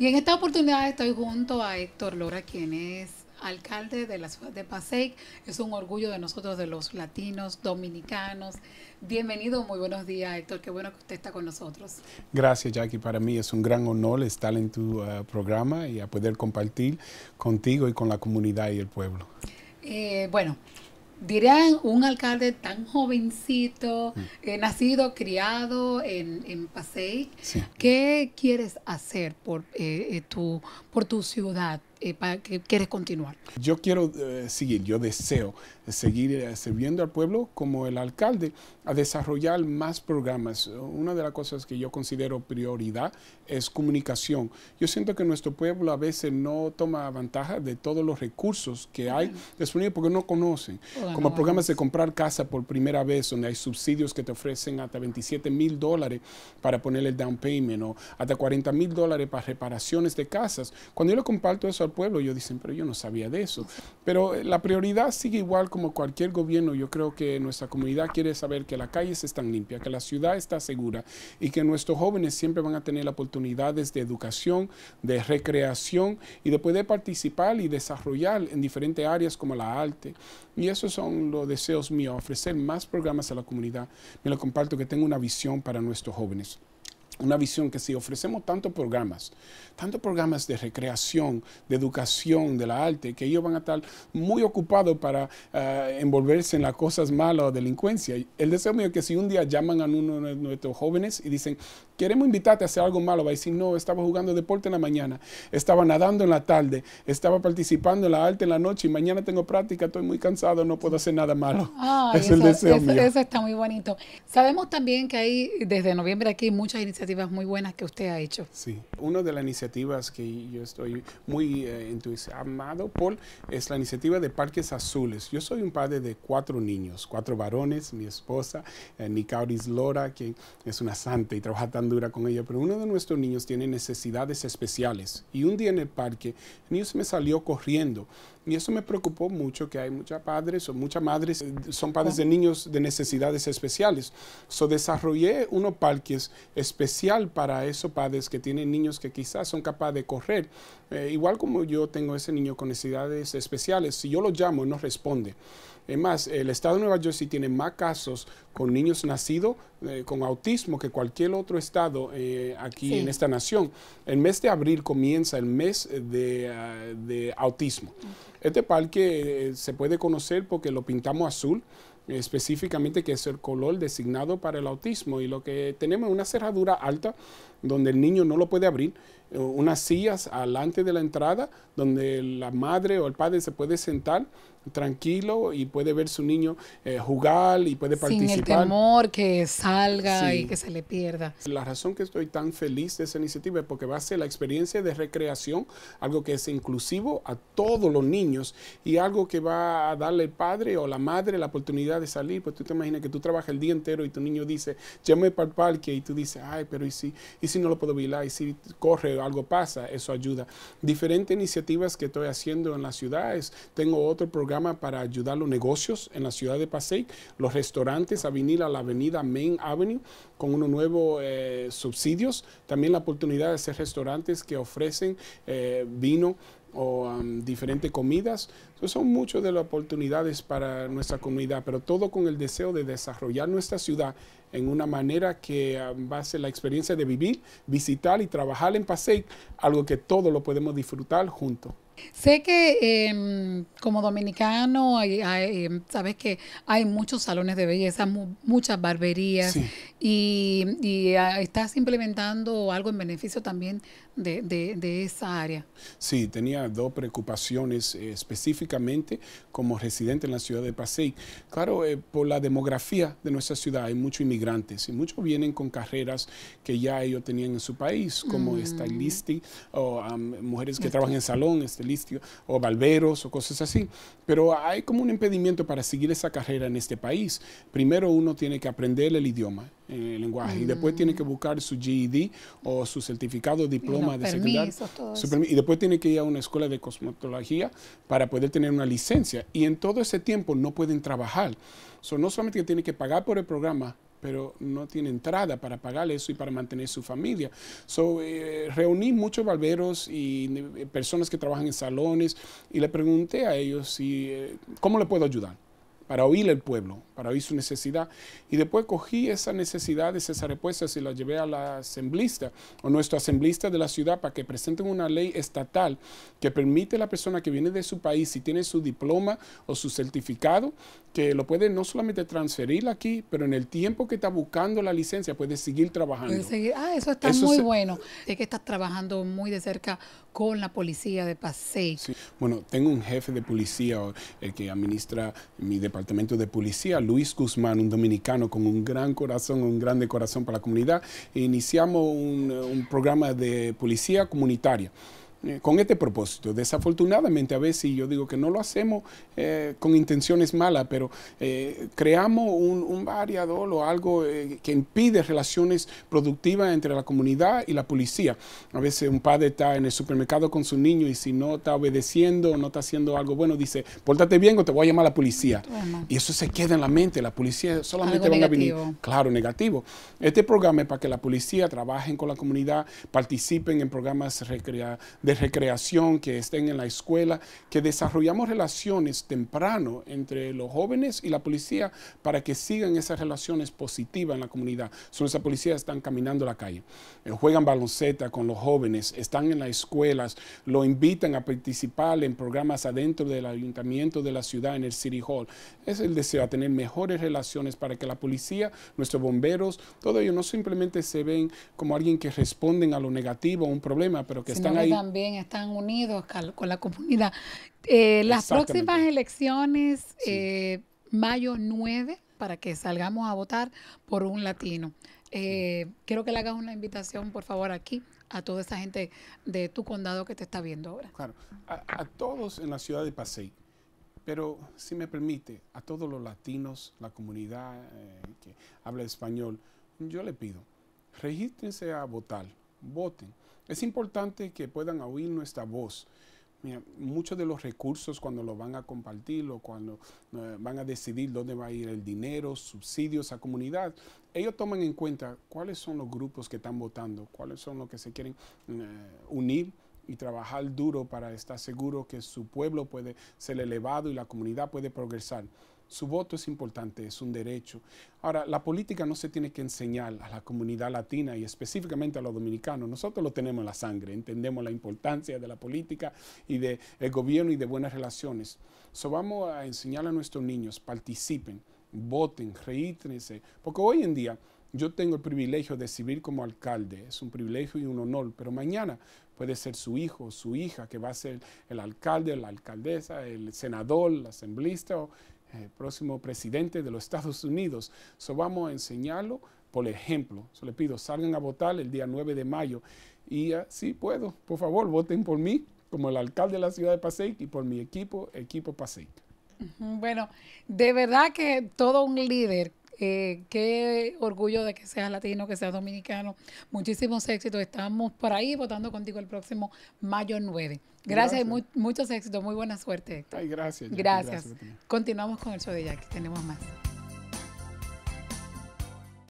Y en esta oportunidad estoy junto a Héctor Lora, quien es alcalde de la ciudad de Paseic. Es un orgullo de nosotros, de los latinos, dominicanos. Bienvenido, muy buenos días, Héctor. Qué bueno que usted está con nosotros. Gracias, Jackie. Para mí es un gran honor estar en tu eh, programa y a poder compartir contigo y con la comunidad y el pueblo. Eh, bueno, dirán un alcalde tan jovencito, mm. eh, nacido, criado en, en Pasey, ¿qué quieres hacer por, eh, eh, por tu ciudad? Eh, que quieres continuar? Yo quiero eh, seguir, yo deseo seguir eh, sirviendo al pueblo como el alcalde a desarrollar más programas. Una de las cosas que yo considero prioridad es comunicación. Yo siento que nuestro pueblo a veces no toma ventaja de todos los recursos que hay disponibles porque no conocen. como programas de comprar casa por primera vez, donde hay subsidios que te ofrecen hasta 27 mil dólares para poner el down payment o hasta 40 mil dólares para reparaciones de casas. Cuando yo le comparto eso pueblo. yo dicen, pero yo no sabía de eso. Pero eh, la prioridad sigue igual como cualquier gobierno. Yo creo que nuestra comunidad quiere saber que las calles están limpias, que la ciudad está segura y que nuestros jóvenes siempre van a tener oportunidades de educación, de recreación y de poder participar y desarrollar en diferentes áreas como la arte. Y esos son los deseos míos, ofrecer más programas a la comunidad. Me lo comparto que tengo una visión para nuestros jóvenes una visión que si ofrecemos tantos programas, tantos programas de recreación, de educación, de la arte, que ellos van a estar muy ocupados para eh, envolverse en las cosas malas o delincuencia. El deseo mío es que si un día llaman a uno de nuestros jóvenes y dicen, queremos invitarte a hacer algo malo, va a decir, no, estaba jugando deporte en la mañana, estaba nadando en la tarde, estaba participando en la arte en la noche y mañana tengo práctica, estoy muy cansado, no puedo hacer nada malo. es el deseo mío. Eso está muy bonito. Sabemos también que hay desde noviembre aquí muchas iniciativas muy buenas que usted ha hecho. Sí, una de las iniciativas que yo estoy muy eh, entusiasmado por es la iniciativa de Parques Azules. Yo soy un padre de cuatro niños, cuatro varones, mi esposa, eh, Lora, que es una santa y trabaja tan dura con ella, pero uno de nuestros niños tiene necesidades especiales. Y un día en el parque, el me salió corriendo y eso me preocupó mucho, que hay muchas padres o muchas madres eh, son padres de niños de necesidades especiales. So, desarrollé uno parques especial para esos padres que tienen niños que quizás son capaces de correr. Eh, igual como yo tengo ese niño con necesidades especiales, si yo lo llamo no responde. Es más, el estado de Nueva Jersey tiene más casos con niños nacidos eh, con autismo que cualquier otro estado eh, aquí en esta nación. El mes de abril comienza el mes de, ah, autismo. Este parque eh, se puede conocer porque lo pintamos azul específicamente que es el color designado para el autismo y lo que tenemos es una cerradura alta donde el niño no lo puede abrir, unas sillas alante de la entrada donde la madre o el padre se puede sentar tranquilo y puede ver su niño eh, jugar y puede participar. Sin el temor que salga y que se le pierda. La razón que estoy tan feliz de esa iniciativa es porque va a ser la experiencia de recreación, algo que es inclusivo a todos los niños y algo que va a darle el padre o la madre la oportunidad de salir. Pues tú te imaginas que tú trabajas el día entero y tu niño dice, llame para el parque y tú dices, ay, pero ¿y si, y si no lo puedo bailar? ¿Y si corre o algo pasa? Eso ayuda. Diferentes iniciativas que estoy haciendo en las ciudades tengo otro programa para ayudar a los negocios en la ciudad de Passaic, los restaurantes a venir a la avenida Main Avenue con unos nuevos eh, subsidios, también la oportunidad de hacer restaurantes que ofrecen eh, vino o um, diferentes comidas. Entonces son muchas de las oportunidades para nuestra comunidad, pero todo con el deseo de desarrollar nuestra ciudad en una manera que base um, va a ser la experiencia de vivir, visitar y trabajar en Passaic, algo que todos lo podemos disfrutar juntos. Sé que em, como dominicano, hay, em, sabes que hay muchos salones de belleza, muchas barberías, y, ah, estás implementando algo en beneficio también de, esa área. Sí, tenía dos preocupaciones eh, específicamente como residente en la ciudad de Pasey. Claro, eh, por la demografía de nuestra ciudad hay muchos inmigrantes y muchos vienen con carreras que ya ellos tenían en su país, como mm. o mujeres que trabajan en salón, este o balberos o cosas así. Pero hay como un impedimento para seguir esa carrera en este país. Primero uno tiene que aprender el idioma, eh, el lenguaje, y después tiene que buscar su GED o su certificado, diploma de secundaria. Y después tiene que ir a una escuela de cosmetología para poder tener una licencia. Y en todo ese tiempo no pueden trabajar. Son no solamente que tienen que pagar por el programa, pero no tiene entrada para pagar eso y para mantener su familia. So, eh, reuní muchos barberos y eh, personas que trabajan en salones y le pregunté a ellos si, eh, cómo le puedo ayudar para oír el pueblo, para oír su necesidad. Y después cogí esa necesidad esas respuestas y la llevé a la asemblista o nuestro asemblista de la ciudad para que presenten una ley estatal que permite a la persona que viene de su país, y tiene su diploma o su certificado, que lo puede no solamente transferir aquí, pero en el tiempo que está buscando la licencia puede seguir trabajando. Ah, eso está muy bueno. Es que estás trabajando muy de cerca con la policía de Paseo. Bueno, tengo un jefe de policía, el eh, que administra mi departamento Departamento de Policía, Luis Guzmán, un dominicano con un gran corazón, un grande corazón para la comunidad. Iniciamos un, un programa de policía comunitaria. Eh, con este propósito. Desafortunadamente a veces, yo digo que no lo hacemos eh, con intenciones malas, pero eh, creamos un, un, variador o algo que impide relaciones productivas entre la comunidad y la policía. A veces un padre está en el supermercado con su niño y si no está obedeciendo o no está haciendo algo bueno, dice, pórtate bien o te voy a llamar a la policía. Y eso se queda en la mente, la policía solamente van a venir. Claro, negativo. Este programa es para que la policía trabaje con la comunidad, participen en programas recreativos de recreación, que estén en la escuela, que desarrollamos relaciones temprano entre los jóvenes y la policía para que sigan esas relaciones positivas en la comunidad. esas policías que están caminando la calle, eh, juegan balonceta con los jóvenes, están en las escuelas, lo invitan a participar en programas adentro del ayuntamiento de la ciudad, en el City Hall. Es el deseo de tener mejores relaciones para que la policía, nuestros bomberos, todo ello no simplemente se ven como alguien que responden a lo negativo, a un problema, pero que están ahí están unidos con la comunidad. Eh, las próximas elecciones, eh, mayo 9, para que salgamos a votar por un latino. Eh, quiero que le hagas una invitación, por favor, aquí a toda esa gente de tu condado que te está viendo ahora. Claro, a, todos en la ciudad de Pasey, pero si me permite, a todos los latinos, la comunidad que habla español, yo le pido, regístrense a votar, voten. Es importante que puedan oír nuestra voz. muchos de los recursos cuando los van a compartir o cuando eh, van a decidir dónde va a ir el dinero, subsidios a comunidad, ellos toman en cuenta cuáles son los grupos que están votando, cuáles son los que se quieren eh, unir y trabajar duro para estar seguro que su pueblo puede ser elevado y la comunidad puede progresar. Su voto es importante, es un derecho. Ahora, la política no se tiene que enseñar a la comunidad latina y específicamente a los dominicanos. Nosotros lo tenemos en la sangre, entendemos la importancia de la política y del el gobierno y de buenas relaciones. So, vamos a enseñar a nuestros niños, participen, voten, reítense, porque hoy en día yo tengo el privilegio de servir como alcalde, es un privilegio y un honor, pero mañana puede ser su hijo o su hija que va a ser el alcalde, la alcaldesa, el senador, el asamblista o el eh, próximo presidente de los Estados Unidos. So vamos a enseñarlo por ejemplo. So le pido, salgan a votar el día 9 de mayo y ah, si puedo, por favor, voten por mí como el alcalde de la ciudad de Paseic y por mi equipo, equipo Paseic. Bueno, de verdad que todo un líder eh, qué orgullo de que seas latino, que seas dominicano. Muchísimos éxitos. Estamos por ahí votando contigo el próximo mayo 9. Gracias, y muchos éxitos. Muy buena suerte. Ay, gracias. gracias. gracias Continuamos con el show de Jackie. Tenemos más.